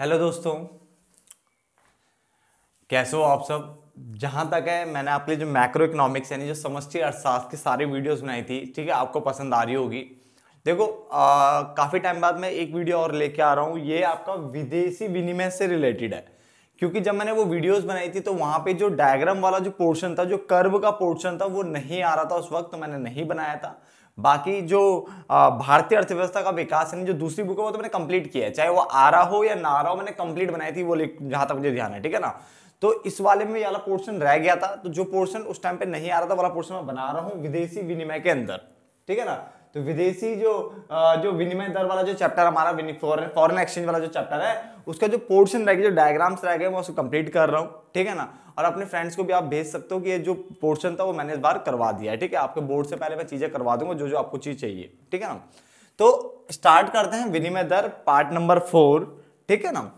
hello दोस्तों कैसे हो आप सब जहाँ तक है मैंने आपके लिए जो मैक्रो इकोनॉमिक्स यानी जो समस्ती अर्थशास्त्र की सारी वीडियोस बनाई थी ठीक है आपको पसंद आ रही होगी देखो काफ़ी टाइम बाद मैं एक वीडियो और लेके आ रहा हूँ ये आपका विदेशी विनिमय से रिलेटेड है क्योंकि जब मैंने वो वीडियोस बनाई थी तो वहाँ पे जो डायग्राम वाला जो पोर्शन था जो कर्व का पोर्शन था वो नहीं आ रहा था उस वक्त तो मैंने नहीं बनाया था बाकी जो भारतीय अर्थव्यवस्था का विकास है जो दूसरी बुक है वो तो मैंने कंप्लीट किया है चाहे वो आ रहा हो या ना रहा हो मैंने कंप्लीट बनाई थी वो जहां तक मुझे ध्यान है ठीक है ना तो इस वाले में वाला पोर्शन रह गया था तो जो पोर्शन उस टाइम पे नहीं आ रहा था वाला पोर्शन मैं बना रहा हूँ विदेशी विनिमय के अंदर ठीक है ना तो विदेशी जो जो विनिमय दर वाला जो चैप्टर हमारा फॉरन एक्सचेंज वाला जो चैप्टर है उसका जो पोर्शन रह गया जो डायग्राम्स रह गए मैं उसको कंप्लीट कर रहा हूँ ठीक है ना और अपने फ्रेंड्स को भी आप भेज सकते हो कि ये जो पोर्शन था वो मैंने इस बार करवा दिया है ठीक है आपके बोर्ड से पहले मैं चीज़ें करवा दूंगा जो जो आपको चीज़ चाहिए ठीक है ना तो स्टार्ट करते हैं विनिमय दर पार्ट नंबर फोर ठीक है ना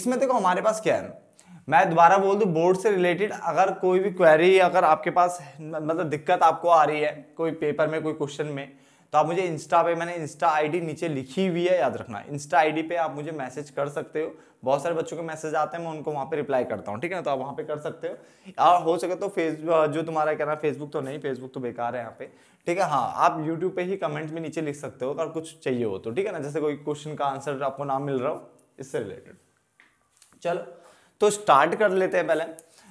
इसमें देखो हमारे पास क्या है मैं दोबारा बोल दूँ बोर्ड से रिलेटेड अगर कोई भी क्वेरी अगर आपके पास मतलब दिक्कत आपको आ रही है कोई पेपर में कोई क्वेश्चन में तो आप मुझे इंस्टा पे मैंने इंस्टा आईडी नीचे लिखी हुई है याद रखना इंस्टा आईडी पे आप मुझे मैसेज कर सकते हो बहुत सारे बच्चों के मैसेज आते हैं मैं उनको वहाँ पे रिप्लाई करता हूँ ठीक है ना तो आप वहाँ पे कर सकते हो और हो सके तो फेस जो तुम्हारा कहना है फेसबुक तो नहीं फेसबुक तो बेकार है यहाँ पे ठीक है हाँ आप यूट्यूब पे ही कमेंट में नीचे लिख सकते हो अगर कुछ चाहिए हो तो ठीक है ना जैसे कोई क्वेश्चन का आंसर आपको ना मिल रहा हो इससे रिलेटेड चलो तो स्टार्ट कर लेते हैं पहले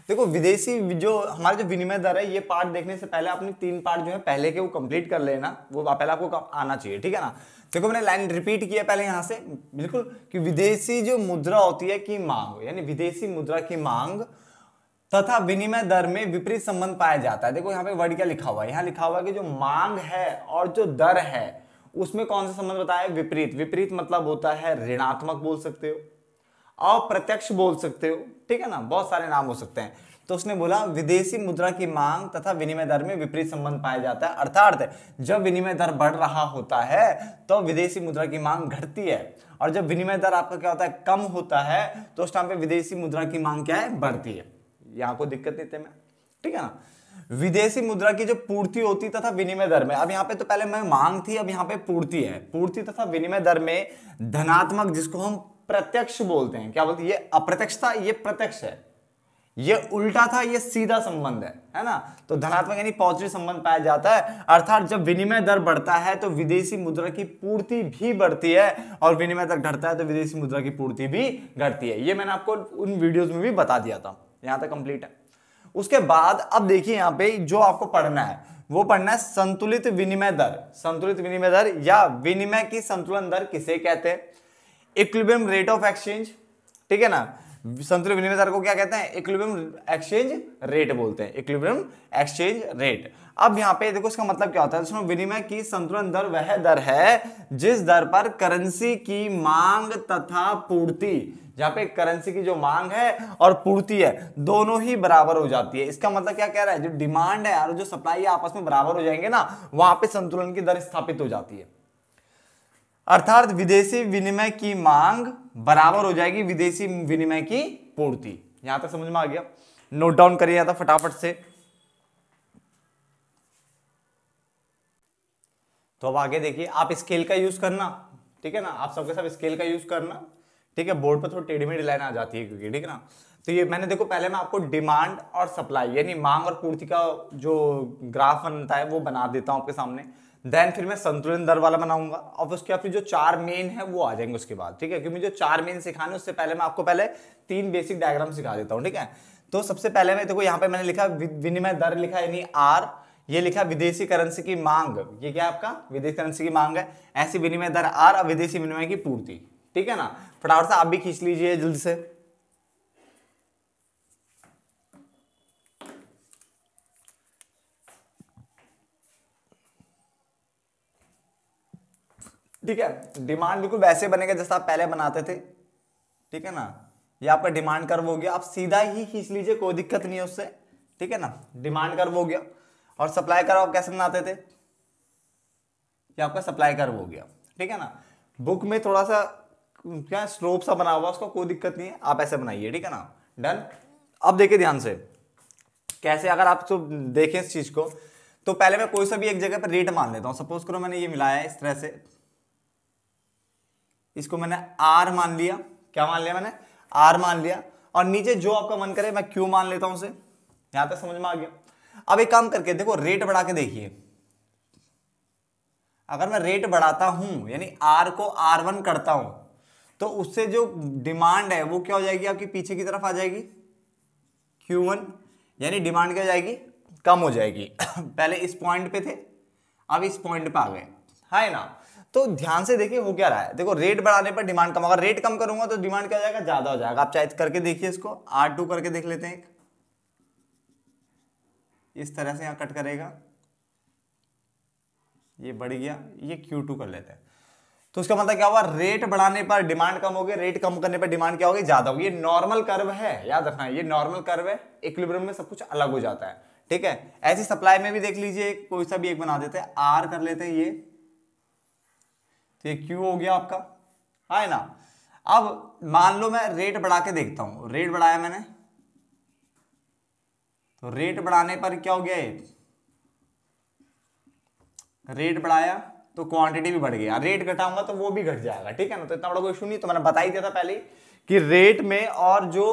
देखो विदेशी जो हमारे जो विनिमय दर है ये पार्ट देखने से पहले आपने तीन पार्ट जो है पहले के वो कंप्लीट कर लेना वो पहले आपको आना चाहिए ठीक है ना देखो मैंने लाइन रिपीट किया पहले यहाँ से बिल्कुल कि विदेशी जो मुद्रा होती है की मांग यानी विदेशी मुद्रा की मांग तथा विनिमय दर में विपरीत संबंध पाया जाता है देखो यहाँ पे वर्ड क्या लिखा हुआ है यहाँ लिखा हुआ है कि जो मांग है और जो दर है उसमें कौन सा संबंध बताया विपरीत विपरीत मतलब होता है ऋणात्मक बोल सकते हो अप्रत्यक्ष बोल सकते हो ठीक है ना बहुत सारे नाम हो सकते हैं तो उसने बोला विदेशी मुद्रा की मांग तथा विनिमय दर में विपरीत संबंध पाया जाता है अर्थात जब विनिमय दर बढ़ रहा होता है तो विदेशी मुद्रा की मांग घटती है और जब विनिमय दर आपका क्या होता है कम होता है तो उस टाइम पे विदेशी मुद्रा की मांग क्या है बढ़ती है यहाँ को दिक्कत देते मैं ठीक है ना विदेशी मुद्रा की जो पूर्ति होती तथा विनिमय दर में अब यहाँ पे तो पहले मैं मांग थी अब यहाँ पे पूर्ति है पूर्ति तथा विनिमय दर में धनात्मक जिसको हम प्रत्यक्ष बोलते हैं क्या बोलते हैं ये अप्रत्यक्ष था ये प्रत्यक्ष है ये उल्टा था ये सीधा संबंध है है ना तो धनात्मक यानी पॉजिटिव संबंध पाया जाता है अर्थात जब विनिमय दर बढ़ता है तो विदेशी मुद्रा की पूर्ति भी बढ़ती है और विनिमय दर घटता है तो विदेशी मुद्रा की पूर्ति भी घटती है ये मैंने आपको उन वीडियोज में भी बता दिया था यहां तक कंप्लीट है उसके बाद अब देखिए यहां पे जो आपको पढ़ना है वो पढ़ना है संतुलित विनिमय दर संतुलित विनिमय दर या विनिमय की संतुलन दर किसे कहते हैं इक्विबियम रेट ऑफ एक्सचेंज ठीक है ना संतुल विनिमय दर को क्या कहते हैं इक्विबियम एक्सचेंज रेट बोलते हैं इक्विबियम एक्सचेंज रेट अब यहाँ पे देखो इसका मतलब क्या होता है इसमें विनिमय की संतुलन दर वह दर है जिस दर पर करेंसी की मांग तथा पूर्ति जहाँ पे करेंसी की जो मांग है और पूर्ति है दोनों ही बराबर हो जाती है इसका मतलब क्या कह रहा है जो डिमांड है और जो सप्लाई है आपस में बराबर हो जाएंगे ना वहां पे संतुलन की दर स्थापित हो जाती है अर्थात विदेशी विनिमय की मांग बराबर हो जाएगी विदेशी विनिमय की पूर्ति यहां तक समझ में आ गया नोट डाउन करिए था फटाफट से तो अब आगे देखिए आप स्केल का यूज करना ठीक है ना आप सबके साथ स्केल का यूज करना ठीक है बोर्ड पर थोड़ी टेढ़ी मेढ़ी लाइन आ जाती है क्योंकि ठीक है ना तो ये मैंने देखो पहले मैं आपको डिमांड और सप्लाई यानी मांग और पूर्ति का जो ग्राफ बनता है वो बना देता हूं आपके सामने देन फिर मैं संतुलन दर वाला बनाऊंगा और उसके बाद फिर जो चार मेन है वो आ जाएंगे उसके बाद ठीक है क्योंकि जो चार मेन सिखाने उससे पहले मैं आपको पहले तीन बेसिक डायग्राम सिखा देता हूँ ठीक है तो सबसे पहले मैं देखो तो यहाँ पे मैंने लिखा विनिमय दर लिखा यानी आर ये लिखा विदेशी करेंसी की मांग ये क्या आपका विदेशी करेंसी की मांग है ऐसी विनिमय दर आर और विदेशी विनिमय की पूर्ति ठीक है ना फटाफट से आप भी खींच लीजिए जल्दी से ठीक है डिमांड बिल्कुल वैसे बनेगा जैसा आप पहले बनाते थे ठीक है ना ये आपका डिमांड कर्व हो गया आप सीधा ही खींच लीजिए कोई दिक्कत नहीं है उससे ठीक है ना डिमांड कर्व हो गया और सप्लाई कर्व आप कैसे बनाते थे ये आपका सप्लाई कर्व हो गया ठीक है ना बुक में थोड़ा सा क्या स्लोप सा बना हुआ उसका कोई दिक्कत नहीं है आप ऐसे बनाइए ठीक है ना डन अब देखिए ध्यान से कैसे अगर आप तो देखें इस चीज़ को तो पहले मैं कोई सा भी एक जगह पर रेट मान लेता हूँ सपोज करो मैंने ये मिलाया है इस तरह से इसको मैंने आर मान लिया क्या मान लिया मैंने आर मान लिया और नीचे जो आपका मन करे मैं क्यू मान लेता हूं उसे यहां तक समझ में आ गया अब एक काम करके देखो रेट बढ़ा के देखिए अगर मैं रेट बढ़ाता हूं यानी आर को आर वन करता हूं तो उससे जो डिमांड है वो क्या हो जाएगी आपकी पीछे की तरफ आ जाएगी क्यू वन यानी डिमांड क्या हो जाएगी कम हो जाएगी पहले इस पॉइंट पे थे अब इस पॉइंट पे आ गए है ना तो ध्यान से देखिए हो क्या रहा है देखो रेट बढ़ाने पर डिमांड कम होगा रेट कम करूंगा तो डिमांड क्या जाएगा ज़्यादा हो जाएगा आप चाहे करके देखिए इसको आर टू करके देख लेते हैं इस तरह से यहां कट करेगा ये बढ़ गया ये क्यू टू कर लेते हैं तो उसका मतलब क्या हुआ रेट बढ़ाने पर डिमांड कम होगी रेट कम करने पर डिमांड क्या होगी ज्यादा होगी ये नॉर्मल कर्व है याद रखना ये नॉर्मल कर्व है इक्विलिब्रियम में सब कुछ अलग हो जाता है ठीक है ऐसी सप्लाई में भी देख लीजिए कोई सा भी एक बना देते हैं आर कर लेते हैं ये तो ये क्यू हो गया आपका है ना अब मान लो मैं रेट बढ़ा के देखता हूं रेट बढ़ाया मैंने तो रेट बढ़ाने पर क्या हो गया ये रेट बढ़ाया तो क्वांटिटी भी बढ़ गया रेट घटाऊंगा तो वो भी घट जाएगा ठीक है ना तो इतना बड़ा कोई इशू नहीं तो मैंने बता ही दिया था पहले कि रेट में और जो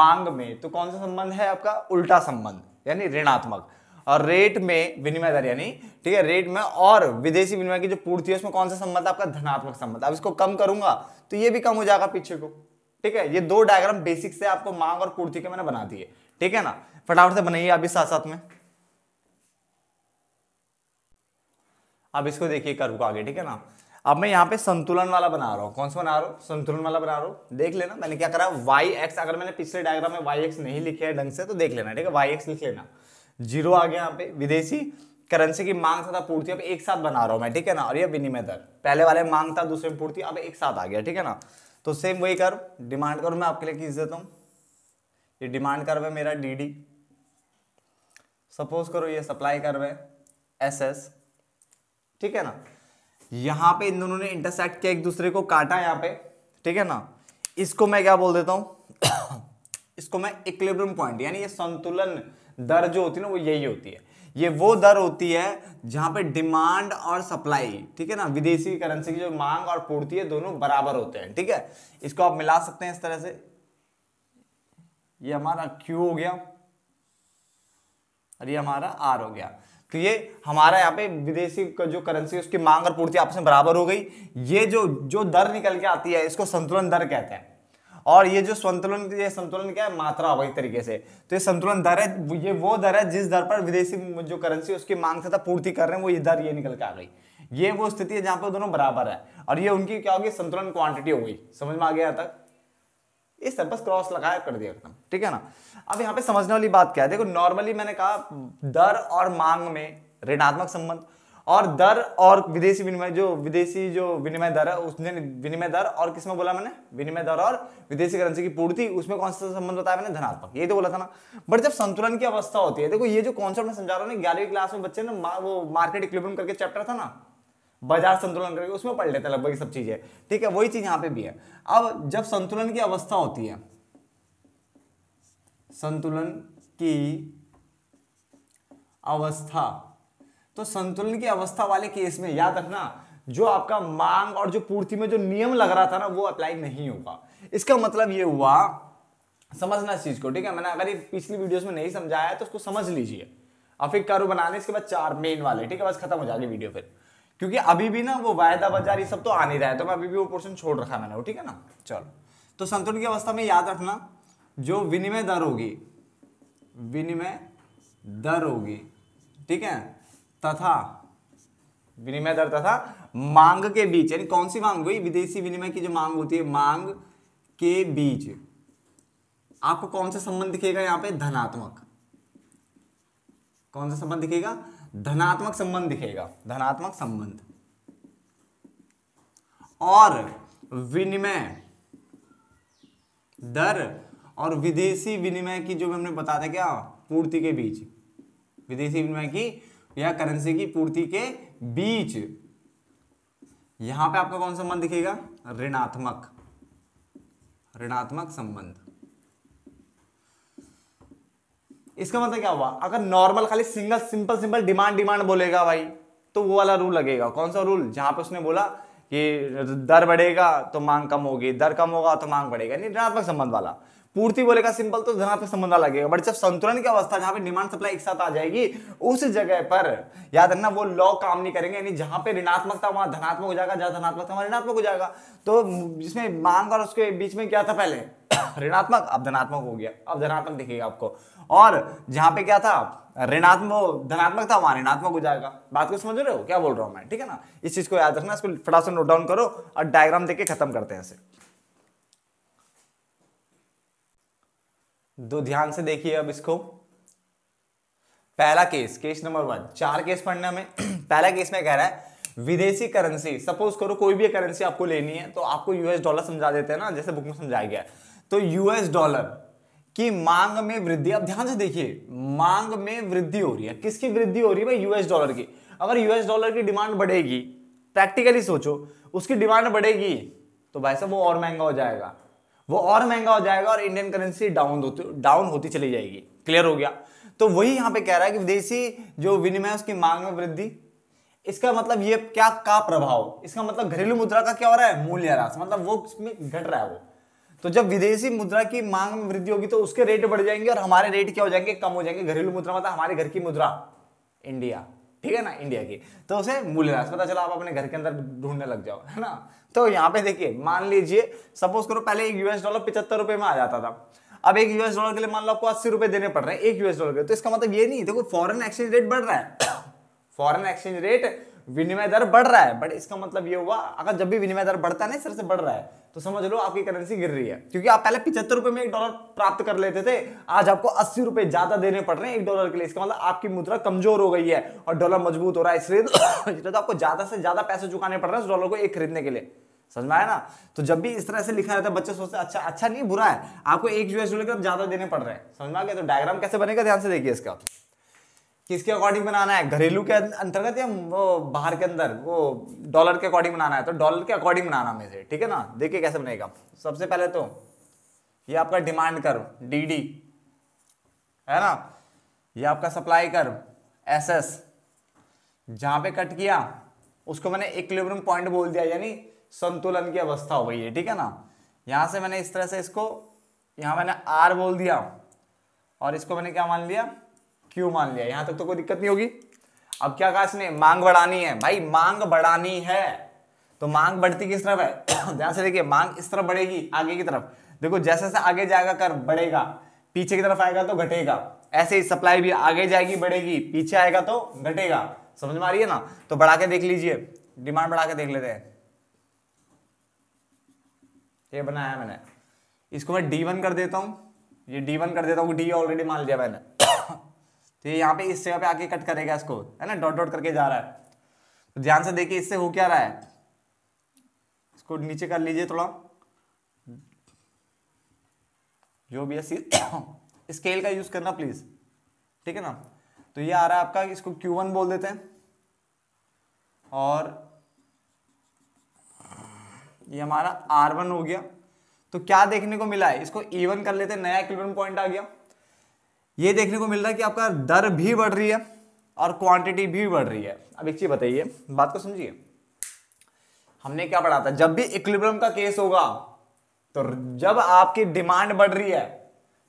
मांग में तो कौन सा संबंध है आपका उल्टा संबंध यानी ऋणात्मक और रेट में विनिमय दर यानी ठीक है रेट में और विदेशी विनिमय की जो पूर्ति है उसमें कौन सा संबंध आपका धनात्मक संबंध अब इसको कम करूंगा तो ये भी कम हो जाएगा पीछे को ठीक है ये दो डायग्राम बेसिक से आपको मांग और पूर्ति के मैंने बना दिए ठीक है ना फटाफट से बनाइए अभी साथ साथ में अब इसको देखिए कर्व आगे ठीक है ना अब मैं यहाँ पे संतुलन वाला बना रहा हूँ कौन सा बना रहा हूँ संतुलन वाला बना रहा हूँ देख लेना मैंने क्या करा वाई एक्स अगर मैंने पिछले डायग्राम में वाई एक्स नहीं लिखे है ढंग से तो देख लेना ठीक है वाई एक्स लिख लेना जीरो आ गया यहाँ पे विदेशी करेंसी की मांग तथा पूर्ति अब एक साथ बना रहा हूँ मैं ठीक है ना और ये विनिमय दर पहले वाले मांग था दूसरे में पूर्ति अब एक साथ आ गया ठीक है ना तो सेम वही कर डिमांड कर मैं आपके लिए खींच देता हूँ ये डिमांड कर वे मेरा डी डी सपोज करो ये सप्लाई कर वे एस एस ठीक है ना यहाँ पे इन दोनों ने इंटरसेक्ट किया एक दूसरे को काटा यहाँ पे ठीक है ना इसको मैं क्या बोल देता हूँ इसको मैं इक्लिब्रियम पॉइंट यानी ये संतुलन दर जो होती है ना वो यही होती है ये वो दर होती है जहां पे डिमांड और सप्लाई ठीक है ना विदेशी करेंसी की जो मांग और पूर्ति है दोनों बराबर होते हैं ठीक है इसको आप मिला सकते हैं इस तरह से ये हमारा क्यू हो गया और ये हमारा आर हो गया तो ये हमारा यहाँ पे विदेशी जो करेंसी उसकी मांग और पूर्ति आपस में बराबर हो गई ये जो जो दर निकल के आती है इसको संतुलन दर कहते हैं और ये जो संतुलन ये संतुलन क्या है मात्रा होगा एक तरीके से तो ये संतुलन दर है ये वो दर है जिस दर पर विदेशी जो करेंसी उसकी मांग तथा पूर्ति कर रहे हैं वो ये दर ये निकल के आ गई ये वो स्थिति है जहां पर दोनों बराबर है और ये उनकी क्या होगी संतुलन क्वांटिटी हो गई समझ में आ गया तक इस तरह बस क्रॉस लगाया कर दिया एकदम ठीक है ना अब यहाँ पे समझने वाली बात क्या है देखो नॉर्मली मैंने कहा दर और मांग में ऋणात्मक संबंध और दर और विदेशी विनिमय जो विदेशी जो विनिमय दर है उसने विनिमय दर और किसमें बोला मैंने विनिमय दर और विदेशी करेंसी की पूर्ति उसमें कौन सा संबंध बताया मैंने धनात्मक ये तो बोला था ना बट जब संतुलन की अवस्था होती है देखो ये जो कॉन्सेप्ट मैं समझा रहा हूँ ग्यारहवीं क्लास में बच्चे ने वो मार्केट इक्विलिब्रियम करके चैप्टर था ना बाजार संतुलन करके उसमें पढ़ लेते हैं लगभग सब चीजें ठीक है वही चीज यहाँ पे भी है अब जब संतुलन की अवस्था होती है संतुलन की अवस्था तो संतुलन की अवस्था वाले केस में याद रखना जो आपका मांग और जो पूर्ति में जो नियम लग रहा था ना वो अप्लाई नहीं होगा इसका मतलब ये हुआ समझना इस चीज को ठीक है मैंने अगर ये पिछली वीडियोस में नहीं समझाया है तो उसको समझ लीजिए और फिर कर्व बनाने इसके बाद चार मेन वाले ठीक है बस खत्म हो जाएगी वीडियो फिर क्योंकि अभी भी ना वो वायदा बाजार ये सब तो आ नहीं रहा है तो मैं अभी भी वो पोर्शन छोड़ रखा मैंने वो ठीक है ना चलो तो संतुलन की अवस्था में याद रखना जो विनिमय दर होगी विनिमय दर होगी ठीक है तथा विनिमय दर तथा मांग के बीच यानी कौन सी मांग हुई विदेशी विनिमय की जो मांग होती है मांग के बीच आपको कौन सा संबंध दिखेगा यहां पे धनात्मक कौन सा संबंध दिखेगा धनात्मक संबंध दिखेगा धनात्मक संबंध और विनिमय दर और विदेशी विनिमय की जो हमने बताया क्या पूर्ति के बीच विदेशी विनिमय की या करेंसी की पूर्ति के बीच यहां पे आपका कौन सा संबंध दिखेगा ऋणात्मक ऋणात्मक संबंध इसका मतलब क्या हुआ अगर नॉर्मल खाली single simple simple demand demand बोलेगा भाई तो वो वाला रूल लगेगा कौन सा रूल जहां पे उसने बोला कि दर बढ़ेगा तो मांग कम होगी दर कम होगा तो मांग बढ़ेगा नहीं ऋणात्मक संबंध वाला पूर्ति बोलेगा सिंपल तो धनात्मक संबंध लगेगा बट जब संतुलन की अवस्था जहां पे डिमांड सप्लाई एक साथ आ जाएगी उस जगह पर याद रखना वो लॉ काम नहीं करेंगे यानी जहां पे था वहां धनात्मक हो जाएगा जहां था वहां ऋणात्मक हो जाएगा तो जिसमें मांग और उसके बीच में क्या था पहले ऋणात्मक अब धनात्मक हो गया अब धनात्मक दिखेगा आपको और जहां पे क्या था ऋणात्मक धनात्मक था वहां ऋणात्मक हो जाएगा बात को समझ रहे हो क्या बोल रहा हूं मैं ठीक है ना इस चीज को याद रखना इसको फटाफट नोट डाउन करो और डायग्राम के खत्म करते हैं इसे दो ध्यान से देखिए अब इसको पहला केस केस नंबर वन चार केस पढ़ने में पहला केस में कह रहा है विदेशी करेंसी सपोज करो कोई भी करेंसी आपको लेनी है तो आपको यूएस डॉलर समझा देते हैं ना जैसे बुक में समझाया गया तो यूएस डॉलर की मांग में वृद्धि अब ध्यान से देखिए मांग में वृद्धि हो रही है किसकी वृद्धि हो रही है भाई यूएस डॉलर की अगर यूएस डॉलर की डिमांड बढ़ेगी प्रैक्टिकली सोचो उसकी डिमांड बढ़ेगी तो भाई साहब वो और महंगा हो जाएगा वो और महंगा हो जाएगा और इंडियन करेंसी डाउन होती डाउन होती चली जाएगी क्लियर हो गया तो वही यहाँ पे कह रहा है कि विदेशी जो विनिमय उसकी मांग में वृद्धि इसका मतलब ये क्या का प्रभाव इसका मतलब घरेलू मुद्रा का क्या हो रहा है मूल्य रास मतलब वो घट रहा है वो तो जब विदेशी मुद्रा की मांग में वृद्धि होगी तो उसके रेट बढ़ जाएंगे और हमारे रेट क्या हो जाएंगे कम हो जाएंगे घरेलू मुद्रा मतलब हमारे घर की मुद्रा इंडिया ठीक है ना इंडिया की तो उसे मूल्यह्रास पता चला आप अपने घर के अंदर ढूंढने लग जाओ है ना तो यहाँ पे देखिए मान लीजिए सपोज करो पहले एक यूएस डॉलर पिछहत्तर रुपए में आ जाता था अब एक यूएस डॉलर के लिए मान लो आपको अस्सी रुपए देने पड़ रहे हैं एक यूएस डॉलर के तो इसका मतलब ये नहीं देखो फॉरन एक्सचेंज रेट बढ़ रहा है फॉरन एक्सचेंज रेट विनिमय दर बढ़ रहा है बट इसका मतलब ये हुआ अगर जब भी विनिमय दर बढ़ता है ना इस से बढ़ रहा है तो समझ लो आपकी करेंसी गिर रही है क्योंकि आप पहले पिछहत्तर रुपए में एक डॉलर प्राप्त कर लेते थे आज आपको अस्सी रुपए ज्यादा देने पड़ रहे हैं एक डॉलर के लिए इसका मतलब आपकी मुद्रा कमजोर हो गई है और डॉलर मजबूत हो रहा है इसलिए तो, तो आपको ज्यादा से ज्यादा पैसे चुकाने पड़ रहे हैं उस डॉलर को एक खरीदने के लिए समझ में आया ना तो जब भी इस तरह से लिखा रहता है बच्चे सोचते अच्छा अच्छा नहीं बुरा है आपको एक यूएस डॉलर ज्यादा देने पड़ रहे हैं समझ में आ गया तो डायग्राम कैसे बनेगा ध्यान से देखिए इसका किसके अकॉर्डिंग बनाना है घरेलू के अं-, अंतर्गत या वो बाहर के अंदर वो डॉलर के अकॉर्डिंग बनाना है तो डॉलर के अकॉर्डिंग बनाना में से ठीक है ना देखिए कैसे बनेगा सबसे पहले तो ये आपका डिमांड कर डी डी है ना ये आपका सप्लाई कर एस एस जहां पे कट किया उसको मैंने एक पॉइंट बोल दिया यानी संतुलन की अवस्था हो गई है ठीक है ना यहां से मैंने इस तरह से इसको यहां मैंने आर बोल दिया और इसको मैंने क्या मान लिया क्यों मान लिया यहां तक तो कोई दिक्कत नहीं होगी अब क्या कहा इसने मांग बढ़ानी है भाई मांग बढ़ानी है तो मांग बढ़ती किस तरफ है ध्यान से देखिए मांग इस तरफ बढ़ेगी आगे की तरफ देखो जैसे जैसे आगे जाएगा कर बढ़ेगा पीछे की तरफ आएगा तो घटेगा ऐसे ही सप्लाई भी आगे जाएगी बढ़ेगी पीछे आएगा तो घटेगा समझ में आ रही है ना तो बढ़ा के देख लीजिए डिमांड बढ़ा के देख लेते हैं ये बनाया मैंने इसको मैं डी वन कर देता हूँ ये डी वन कर देता हूँ डी ऑलरेडी मान लिया मैंने तो ये यहाँ पे इस जगह पे आके कट करेगा इसको है ना डॉट डॉट करके जा रहा है तो ध्यान से देखिए इससे हो क्या रहा है इसको नीचे कर लीजिए थोड़ा जो भी है स्केल का यूज करना प्लीज ठीक है ना तो ये आ रहा है आपका इसको Q1 बोल देते हैं और ये हमारा R1 हो गया तो क्या देखने को मिला है इसको E1 कर लेते हैं नया इक्विवेलेंट पॉइंट आ गया ये देखने को मिल रहा है कि आपका दर भी बढ़ रही है और क्वांटिटी भी बढ़ रही है अब एक चीज़ बताइए बात को समझिए हमने क्या पढ़ा था जब भी इक्विलिब्रियम का केस होगा तो जब आपकी डिमांड बढ़ रही है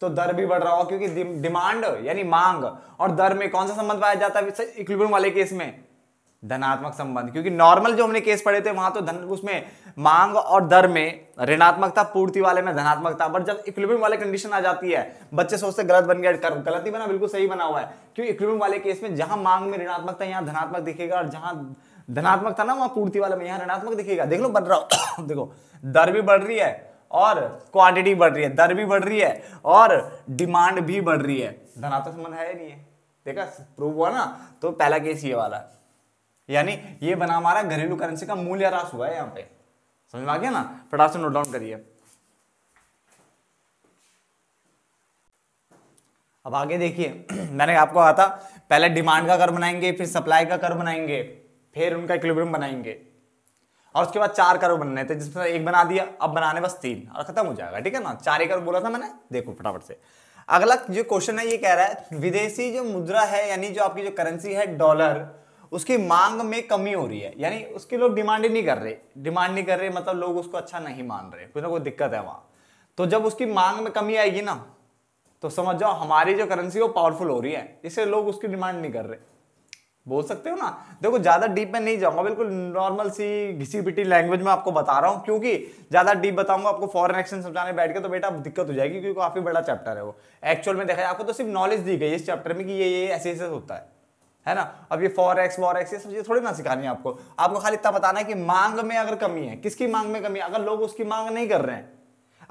तो दर भी बढ़ रहा होगा क्योंकि डिमांड यानी मांग और दर में कौन सा संबंध पाया जाता है इक्विलिब्रियम वाले केस में धनात्मक संबंध क्योंकि नॉर्मल जो हमने केस पढ़े थे वहां तो धन उसमें मांग और दर में ऋणात्मकता पूर्ति वाले में धनात्मकता बट जब इक्विलिब्रियम वाले कंडीशन आ जाती है बच्चे सोचते गलत बन गया कर गलत ही बना बिल्कुल सही बना हुआ है क्योंकि तो इक्विलिब्रियम वाले केस में जहां मांग में ऋणात्मकता यहाँ धनात्मक दिखेगा और जहां धनात्मक था ना वहां पूर्ति वाले में यहाँ ऋणात्मक दिखेगा देख लो बढ़ रहा देखो दर भी बढ़ रही है और क्वांटिटी बढ़ रही है दर भी बढ़ रही है और डिमांड भी बढ़ रही है धनात्मक संबंध है नहीं है देखा प्रूव हुआ ना तो पहला केस ये वाला यानी ये बना हमारा घरेलू करेंसी का मूल्य रास हुआ है यहाँ पे समझ में आ गया ना फटाफट से नोट डाउन करिए अब आगे देखिए मैंने आपको कहा था पहले डिमांड का कर बनाएंगे फिर सप्लाई का कर बनाएंगे फिर उनका इक्विलिब्रियम बनाएंगे और उसके बाद चार करोड़ बनने थे जिसमें एक बना दिया अब बनाने बस तीन और खत्म हो जाएगा ठीक है ना चार ही बोला था मैंने देखो फटाफट से अगला जो क्वेश्चन है ये कह रहा है विदेशी जो मुद्रा है यानी जो आपकी जो करेंसी है डॉलर उसकी मांग में कमी हो रही है यानी उसकी लोग डिमांड ही नहीं कर रहे डिमांड नहीं कर रहे मतलब लोग उसको अच्छा नहीं मान रहे कुछ ना कोई दिक्कत है वहां तो जब उसकी मांग में कमी आएगी ना तो समझ जाओ हमारी जो करेंसी वो पावरफुल हो रही है इससे लोग उसकी डिमांड नहीं कर रहे बोल सकते हो ना देखो ज़्यादा डीप में नहीं जाऊंगा बिल्कुल नॉर्मल सी घिसी पिटी लैंग्वेज में आपको बता रहा हूँ क्योंकि ज़्यादा डीप बताऊंगा आपको फॉरेन एक्सचेंज समझाने बैठ के तो बेटा दिक्कत हो जाएगी क्योंकि काफ़ी बड़ा चैप्टर है वो एक्चुअल में देखा जाए आपको तो सिर्फ नॉलेज दी गई इस चैप्टर में कि ये ये ऐसे ऐसे होता है है ना अब ये फॉर एक्स वॉर एक्स ये सब चीज़ थोड़ी ना सिखानी है आपको आपको खाली इतना बताना है कि मांग में अगर कमी है किसकी मांग में कमी है अगर लोग उसकी मांग नहीं कर रहे हैं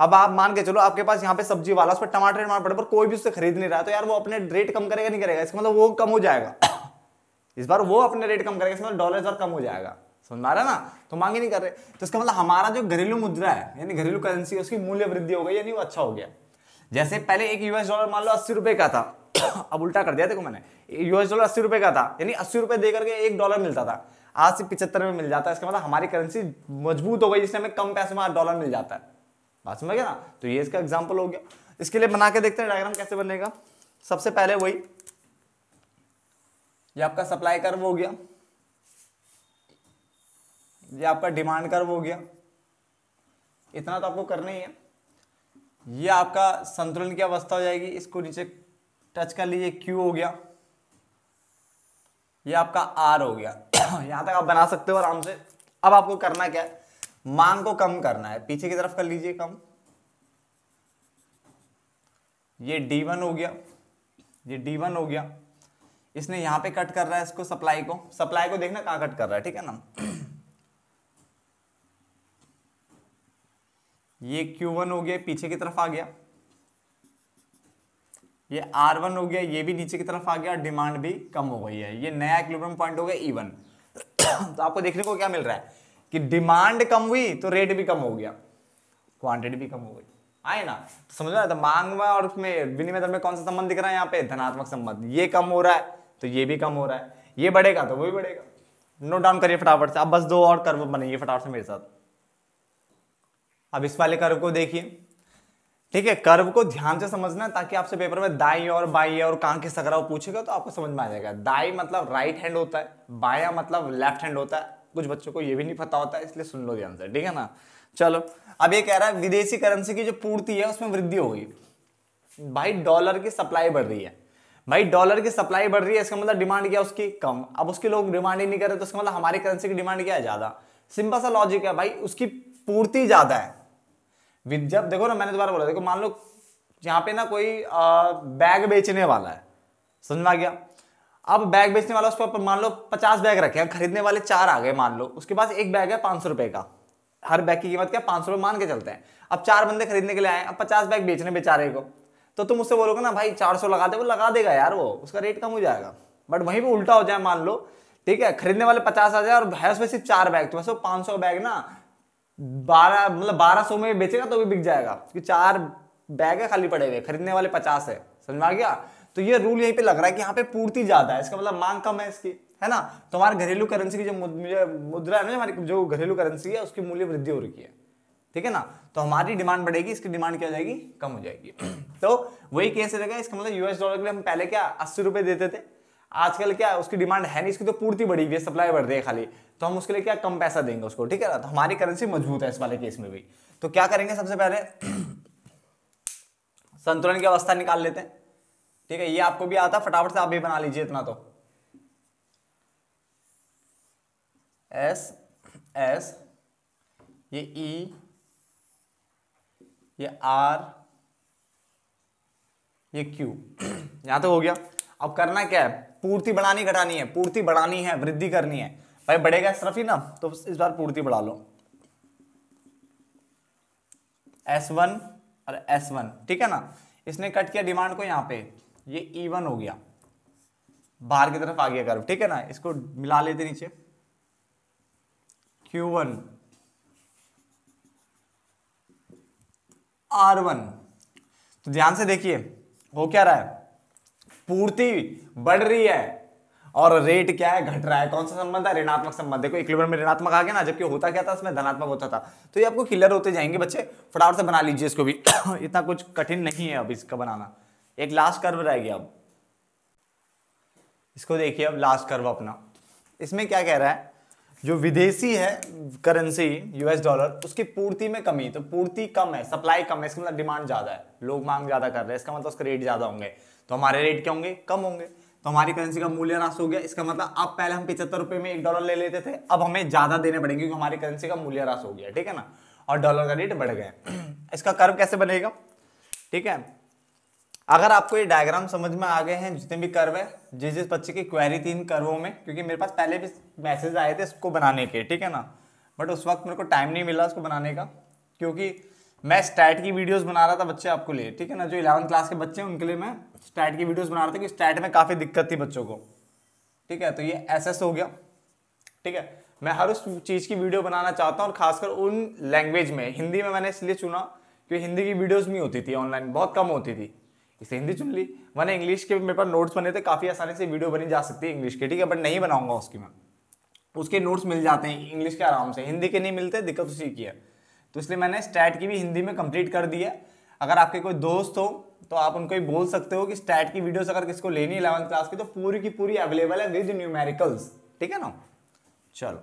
अब आप मान के चलो आपके पास यहाँ पे सब्जी वाला उस पर टमाटर टमाटर पड़े पर कोई भी उससे खरीद नहीं रहा तो यार वो अपने रेट कम करेगा नहीं करेगा इसका मतलब वो कम हो जाएगा इस बार वो अपने रेट कम करेगा इसका मतलब डॉलर इस कम हो जाएगा समझ में आ रहा है ना तो मांग ही नहीं कर रहे तो इसका मतलब हमारा जो घरेलू मुद्रा है यानी घरेलू करेंसी है उसकी मूल्य वृद्धि हो गई यानी वो अच्छा हो गया जैसे पहले एक यूएस डॉलर मान लो अस्सी रुपए का था अब उल्टा कर दिया देखो मैंने यूएस डॉलर अस्सी रुपए का था यानी अस्सी रुपए देकर के एक डॉलर मिलता था आज से पिछहत्तर में मिल जाता है इसका मतलब हमारी करेंसी मजबूत हो गई जिससे हमें कम पैसे में आज डॉलर मिल जाता है बात समझ गया ना तो ये इसका एग्जाम्पल हो गया इसके लिए बना के देखते हैं डायग्राम कैसे बनेगा सबसे पहले वही ये आपका सप्लाई कर्व हो गया ये आपका डिमांड कर्व हो गया इतना तो आपको करना ही है ये आपका संतुलन की अवस्था हो जाएगी इसको नीचे टच कर लीजिए क्यू हो गया ये आपका आर हो गया यहां तक आप बना सकते हो आराम से अब आपको करना क्या है मांग को कम करना है पीछे की तरफ कर लीजिए कम ये डी वन हो गया ये डी वन हो गया इसने यहां पे कट कर रहा है इसको सप्लाई को सप्लाई को देखना कहां कट कर रहा है ठीक है ना ये Q1 हो गया पीछे की तरफ आ गया ये आर वन हो गया ये भी नीचे की तरफ आ गया डिमांड भी कम हो गई है ये नया इक्विलिब्रियम पॉइंट हो गया ई वन तो आपको देखने को क्या मिल रहा है कि डिमांड कम हुई तो रेट भी कम हो गया क्वांटिटी भी कम हो गई आए ना तो समझ रहा तो मांग में और उसमें विनिमय दर में कौन सा संबंध दिख रहा है यहाँ पे धनात्मक संबंध ये कम हो रहा है तो ये भी कम हो रहा है ये बढ़ेगा तो वो भी बढ़ेगा नोट डाउन करिए फटाफट से अब बस दो और कर्व बनाइए फटाफट से मेरे साथ अब इस वाले कर्व को देखिए ठीक है कर्व को ध्यान से समझना ताकि आपसे पेपर में दाई और बाई और कहां के सकरा पूछेगा तो आपको समझ में आ जाएगा दाई मतलब राइट हैंड होता है बाया मतलब लेफ्ट हैंड होता है कुछ बच्चों को यह भी नहीं पता होता है इसलिए सुन लो ध्यान से ठीक है ना चलो अब ये कह रहा है विदेशी करेंसी की जो पूर्ति है उसमें वृद्धि हो गई भाई डॉलर की सप्लाई बढ़ रही है भाई डॉलर की सप्लाई बढ़ रही है इसका मतलब डिमांड क्या उसकी कम अब उसकी लोग डिमांड ही नहीं कर रहे तो इसका मतलब हमारी करेंसी की डिमांड क्या है ज्यादा सिंपल सा लॉजिक है भाई उसकी पूर्ति ज्यादा है जब देखो ना मैंने दोबारा बोला देखो मान लो यहाँ पे ना कोई आ, बैग बेचने वाला है समझ में आ गया अब बैग बेचने वाला उस पर मान लो पचास बैग रखे हैं खरीदने वाले चार आ गए मान लो उसके पास एक बैग है पाँच सौ रुपये का हर बैग की कीमत क्या पाँच सौ रुपये मान के चलते हैं अब चार बंदे खरीदने के लिए आए अब पचास बैग बेचने बेचारे को तो तुम उससे बोलोगे ना भाई चार सौ लगा दे वो लगा देगा यार वो उसका रेट कम हो जाएगा बट वहीं पर उल्टा हो जाए मान लो ठीक है खरीदने वाले पचास आ जाए और है उसमें सिर्फ चार बैग तो वैसे पाँच सौ बैग ना बारह मतलब बारह सौ में बेचेगा तो भी बिक जाएगा क्योंकि चार बैग है खाली पड़े हुए खरीदने वाले पचास है समझ में आ गया तो ये रूल यहीं पे लग रहा है कि यहाँ पे पूर्ति ज्यादा है इसका मतलब मांग कम है इसकी है ना तो हमारे घरेलू करेंसी की जो मुद्रा है ना हमारी जो घरेलू करेंसी है उसकी मूल्य वृद्धि हो रही है ठीक है ना तो हमारी डिमांड बढ़ेगी इसकी डिमांड क्या हो जाएगी कम हो जाएगी तो वही कैसे रहेगा इसका मतलब यूएस डॉलर के लिए हम पहले क्या अस्सी रुपए देते थे आजकल क्या उसकी डिमांड है नहीं इसकी तो पूर्ति बढ़ी हुई है सप्लाई बढ़ रही है खाली तो हम उसके लिए क्या कम पैसा देंगे उसको ठीक है ना तो हमारी करेंसी मजबूत है इस वाले केस में भी तो क्या करेंगे सबसे पहले संतुलन की अवस्था निकाल लेते हैं ठीक है ये आपको भी आता फटाफट से आप भी बना लीजिए इतना तो एस एस ये ई e, ये आर ये क्यू यहां तो हो गया अब करना क्या है पूर्ति बढ़ानी घटानी है पूर्ति बढ़ानी है वृद्धि करनी है भाई बढ़ेगा तरफ ही ना तो इस बार पूर्ति बढ़ा लो एस वन और एस वन ठीक है ना इसने कट किया डिमांड को यहां पे ये ई e वन हो गया बाहर की तरफ आ गया कर्व ठीक है ना इसको मिला लेते नीचे क्यू वन आर वन तो ध्यान से देखिए हो क्या रहा है पूर्ति बढ़ रही है और रेट क्या है घट रहा है कौन सा संबंध है ऋणात्मक संबंध देखो इक्विलिब्रियम में ऋणात्मक आ गया ना जबकि होता क्या था उसमें धनात्मक होता था तो ये आपको क्लियर होते जाएंगे बच्चे फटाफट से बना लीजिए इसको भी इतना कुछ कठिन नहीं है अब इसका बनाना एक लास्ट कर्व रह गया अब इसको देखिए अब लास्ट कर्व अपना इसमें क्या कह रहा है जो विदेशी है करेंसी यूएस डॉलर उसकी पूर्ति में कमी तो पूर्ति कम है सप्लाई कम है इसका मतलब डिमांड ज्यादा है लोग मांग ज्यादा कर रहे हैं इसका मतलब उसके रेट ज्यादा होंगे तो हमारे रेट क्या होंगे कम होंगे तो हमारी करेंसी का मूल्य ह्रास हो गया इसका मतलब अब पहले हम पिछहत्तर रुपये में एक डॉलर ले लेते थे अब हमें ज़्यादा देने पड़ेंगे क्योंकि हमारी करेंसी का मूल्य ह्रास हो गया ठीक है ना और डॉलर का रेट बढ़ गया इसका कर्व कैसे बनेगा ठीक है अगर आपको ये डायग्राम समझ में आ गए हैं जितने भी कर्व है जिस जिस बच्चे की क्वेरी थी इन कर्वों में क्योंकि मेरे पास पहले भी मैसेज आए थे इसको बनाने के ठीक है ना बट उस वक्त मेरे को टाइम नहीं मिला उसको बनाने का क्योंकि मैं स्टैट की वीडियोस बना रहा था बच्चे आपको लिए ठीक है ना जो इलेवन क्लास के बच्चे हैं उनके लिए मैं स्टैट की वीडियोस बना रहा था कि स्टैट में काफ़ी दिक्कत थी बच्चों को ठीक है तो ये एसएस हो गया ठीक है मैं हर उस चीज़ की वीडियो बनाना चाहता हूँ और खासकर उन लैंग्वेज में हिंदी में मैंने इसलिए चुना क्योंकि हिंदी की वीडियोज़ नहीं होती थी ऑनलाइन बहुत कम होती थी इसे हिंदी चुन ली मैंने इंग्लिश के मेरे पास नोट्स बने थे काफ़ी आसानी से वीडियो बनी जा सकती है इंग्लिश के ठीक है बट नहीं बनाऊंगा उसकी मैं उसके नोट्स मिल जाते हैं इंग्लिश के आराम से हिंदी के नहीं मिलते दिक्कत उसी की है तो इसलिए मैंने स्टैट की भी हिंदी में कंप्लीट कर दी है अगर आपके कोई दोस्त हो तो आप उनको ही बोल सकते हो कि स्टैट की वीडियोस अगर किसको लेनी है इलेवंथ क्लास की तो पूरी की पूरी अवेलेबल है विद न्यूमेरिकल्स ठीक है ना चलो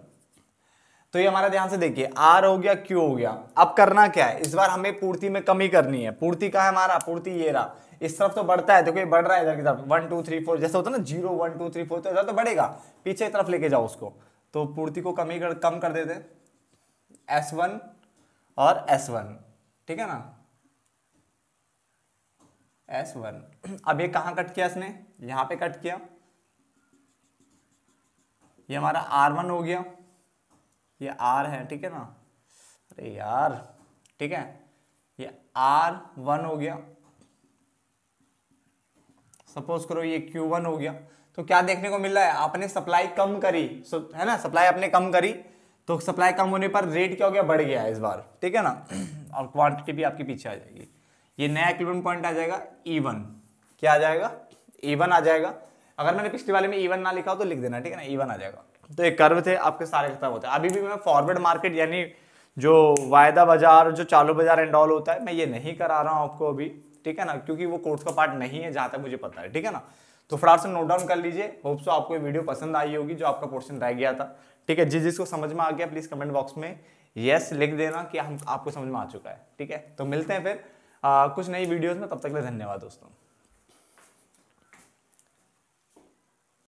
तो ये हमारा ध्यान से देखिए आर हो गया क्यू हो गया अब करना क्या है इस बार हमें पूर्ति में कमी करनी है पूर्ति का है हमारा पूर्ति ये रहा इस तरफ तो बढ़ता है देखो तो ये बढ़ रहा है इधर की तरफ वन टू थ्री फोर जैसे होता है ना zero one two three four तो इधर तो बढ़ेगा पीछे तरफ लेके जाओ उसको तो पूर्ति को कमी कर कम कर देते एस वन और एस वन ठीक है ना एस वन अब ये कहाँ कट किया इसने यहाँ पे कट किया ये हमारा आर वन हो गया ये आर है ठीक है ना अरे यार ठीक है ये आर वन हो गया सपोज करो ये क्यू वन हो गया तो क्या देखने को मिल रहा है आपने सप्लाई कम करी है ना सप्लाई आपने कम करी तो सप्लाई कम होने पर रेट क्या हो गया बढ़ गया है इस बार ठीक है ना और क्वांटिटी भी आपके पीछे आ जाएगी ये नया इक्विपमेंट पॉइंट आ जाएगा ई e वन क्या आ जाएगा ई e वन आ जाएगा अगर मैंने पिछले वाले में ई e वन ना लिखा हो तो लिख देना ठीक है ना ई वन आ जाएगा तो एक कर्व थे आपके सारे खत्म होते हैं अभी भी मैं फॉरवर्ड मार्केट यानी जो वायदा बाजार जो चालू बाजार एंड ऑल होता है मैं ये नहीं करा रहा हूँ आपको अभी ठीक है ना क्योंकि वो कोर्स का पार्ट नहीं है जहाँ तक मुझे पता है ठीक है ना तो फटाफट से नोट डाउन कर लीजिए होप सो आपको ये वीडियो पसंद आई होगी जो आपका पोर्शन रह गया था ठीक है जिस जिसको समझ में आ गया प्लीज़ कमेंट बॉक्स में यस लिख देना कि हम आपको समझ में आ चुका है ठीक है तो मिलते हैं फिर आ, कुछ नई वीडियोज़ में तब तक के लिए धन्यवाद दोस्तों